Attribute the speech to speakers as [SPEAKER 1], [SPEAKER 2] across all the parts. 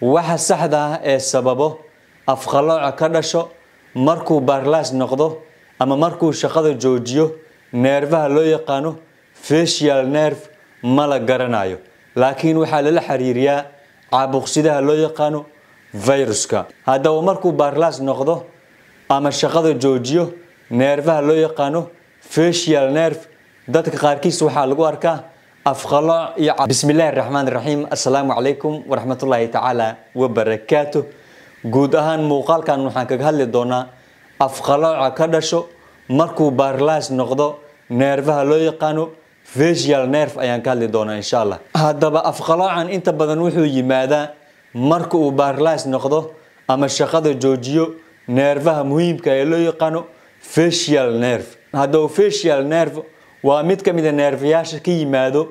[SPEAKER 1] waxa saxda ah ee sababo afqalooca ka dhasho markuu baarlaas noqdo ama markuu shaqada joojiyo neerfaha loo yaqaano fesial nerve ma la garanayo laakiin waxaa lala xiriiriyaa caabuqsidaha loo yaqaano viruska haddaba markuu baarlaas noqdo ama shaqada joojiyo neerfaha loo yaqaano fesial nerve dadka qaarkiis waxaa lagu arkaa afqalo iyo bismillahi raxmaan raxiim assalaamu calaykum waraxmatullaahi tacaala wabarakaatu guud ahaan muuqaalkan waxaan kaga hadli doonaa afqalooca ka dhasho markuu baarlaas noqdo neerfaha loo yaqaano vesial nerf ayaan ka hadli doonaa insha allah haddaba afqaloocan inta badan wuxuu yimaadaa marka uu baarlaas noqdo ama shaqada joojiyo neerfaha muhiimka ee loo yaqaano facial nerf haddaba facial nerf waa mid ka mida neerfayaasha ka yimaado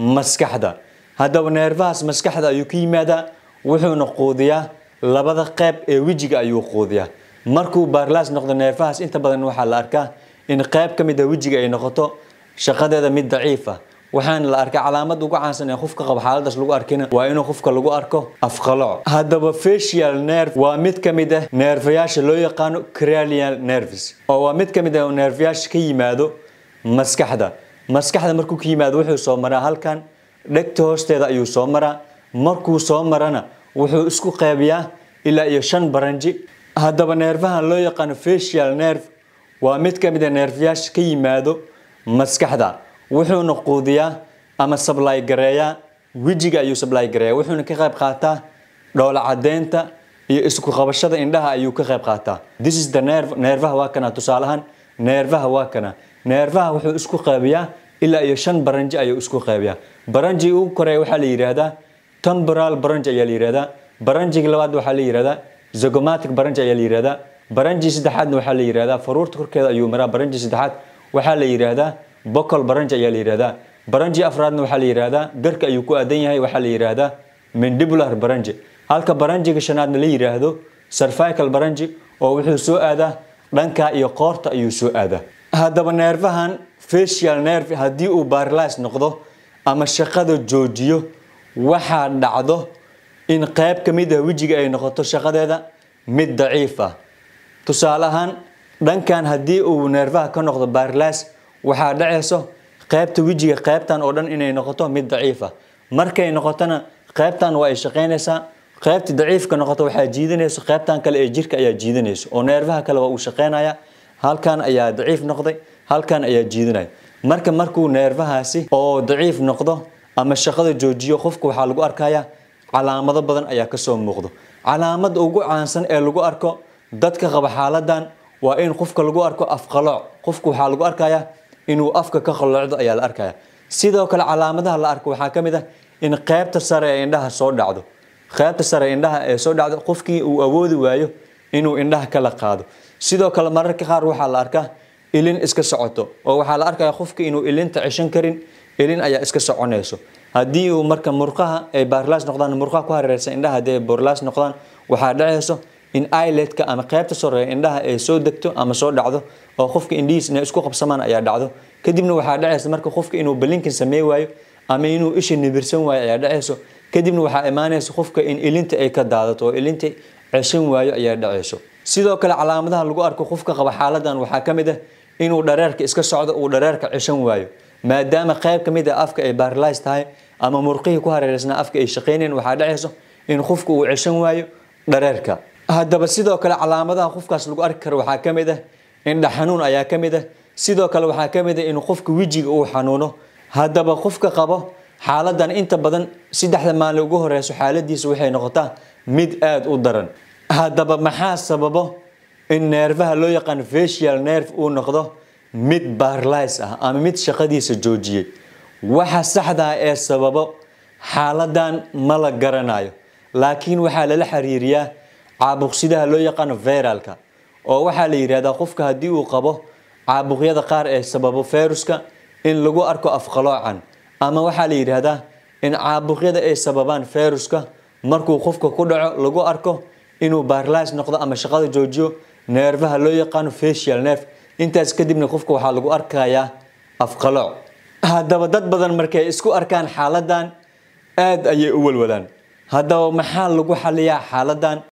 [SPEAKER 1] maskaxda haddaba neerfahaas maskaxda ayuu ka yimaadaa wuxuuna quudiyaa labada qeyb ee wejiga ayuu quudiyaa markuu baarlaas noqdo neerfahaas inta badan waxaa la arkaa in qeyb ka mid a wejiga ay noqoto shaqadeeda mid daciifa waxaana la arkaa calaamad ugu caansan ee qofka qabo xaaladaas lagu arkina waa inuu qofka lagu arko afqaloc haddaba facial nerve waa mid ka mid ah neerfayaasha loo yaqaano cralial nerves oo waa mid ka mid ah neerfayaasha ka yimaado maskaxda maskaxda markuu ka yimaado wuxuu soo maraa halkan dhegta hoosteeda ayuu soo maraa markuu soo marana wuxuu isku qeybiyaa ilaa iyo shan baranji haddaba neerfaha loo yaqaano facial nerve waa mid ka mid a ah neerfayaasha ka yimaado maskaxda wuxuuna quudiyaa ama sablaay gareeyaa wejiga ayuu sablaay gareeyaa wuxuuna ka qeyb qaataa dhoola cadeynta iyo isku qabashada indhaha ayuu ka qeyb qaataa this is the nerve neerfaha waa kana ahaan neerfaha waa kana neerfaha wuxuu isku qaabiyaa ilaa iyo shan baranji ayuu isku qaabiyaa baranjigii ugu koreeya waxaa la yidhaahdaa temporal baranji ayaa la yidhahdaa baranjigii labaad waxaa la yidhahdaa zogomatic baranji ayaa la yidhahdaa baranji saddexaadna waxaa la yidhahdaa faruurta korkeeda ayuu maraa baranji saddexaad waxaa la yidhaahdaa bokol baranji ayaa la yidhahdaa baranji afraadna waxaa la yidhaahdaa garka ayuu ku aadan yahay waxaa la yidhaahdaa mandibular baranji halka baranjiga shanaadna la yidhaahdo sarvical baranji oo wuxuu soo aadaa dhanka iyo qoorta ayuu soo aadaa haddaba neerfahan facial nerve haddii uu baarlays noqdo ama shaqada joojiyo waxaa dhacdo in qeyb ka mid ah wejiga ay noqoto shaqadeeda mid daciif ah tusaale ahaan dhankan haddii uu neerfaha ka noqdo baarlays waxaa dhaceyso qeybta wejiga qeybtan oo dhan inay noqoto mid daciif ah markay noqotona qeybtan waa ay shaqaynaysaa qaybta daciifka noqoto waxaa jiidanayso qeybtan kale ee jirka ayaa jiidanayso oo neerfaha kale waa uu shaqaynaya halkan ayaa daciif noqday halkan ayaa jiidanaya marka markuu neerfahaasi oo daciif noqdo ama shaqada joojiyo qofku waxaa lagu arkaya calaamado badan ayaa kasoo muuqdo calaamada ugu caansan ee lagu arko dadka qaba xaaladan waa in qofka lagu arko afqalooc qofku waxaa lagu arkaya inuu afka ka qalloocdo ayaa la arkaya sidoo kale calaamadaha la arko waxaa ka mid ah in qeybta sare ee indhaha soo dhacdo qeybta sare indhaha ee soo dhacdo qofkii uu awoodi waayo inuu indhaha kala qaado sidoo kale mararka qaar waxaa la arkaa ilin iska socoto oo waxaa la arkaya qofka inuu ilinta ceshan karin ilin ayaa iska soconayso haddii uu marka murqaha ay baarlaas noqdaan murqaha ku hareeraysan indhaha haddii ay boorlaas noqdaan waxaa dhacayso in iletka ama qaybta sore indhaha ay soo degto ama soo dhacdo oo qofka indhihiis inay isku qabsamaan ayaa dhacdo kadibna waxaa dhacaysa marka qofka inuu balinkan sameey waayo ama inuu isha nibirsan waayo ayaa dhacayso kadibna waxaa imaanaysa qofka in ilinta ay ka daadato oo ilinta ceshan waayo ayaa dhacayso sidoo kale calaamadaha lagu arko qofka qaba xaaladan waxaa ka mid ah inuu dhareerka iska socdo uu dhareerka ceshan waayo maadaama qayb ka mid a ah afka ay baarlays tahay ama murqihii ku hareereysnaa afka ay shaqaynayn waxaa dhacayso in qofka uu ceshan waayo dhareerka haddaba sidoo kale calaamadaha qofkaas lagu arki karo waxaa ka mid ah indha xanuun ayaa ka mid ah sidoo kale waxaa ka mid ah in qofka wejiga uu xanuuno haddaba qofka qabo xaaladan inta badan saddexda maalin ugu horeyso xaaladiisa waxay noqotaa mid aada u daran haddaba maxaa sababo in neerfaha loo yaqaan facial nerf uu noqdo mid baarlays ah ama mid shaqadiisa joojiyey waxa saxdaa ah ee sababo xaaladan ma la garanayo laakiin waxaa lala xiriiriyaa caabuqsidaha loo yaqaano viralka oo waxaa la yidhahdaa qofka haddii uu qabo caabuqyada qaar ee sababo fayruska in lagu arko afqaloocan ama waxaa la yidhaahdaa in caabuqyada ay sababaan fayruska markuu qofka ku dhaco lagu arko inuu baarlais noqdo ama shaqada joojiyo neerfaha loo yaqaano facial nerf intaas kadibna qofka waxaa lagu arkayaa afqalooc haddaba dad badan markay isku arkaan xaaladan aada ayay u walwadaan haddaba maxaa lagu xaliyaa xaaladan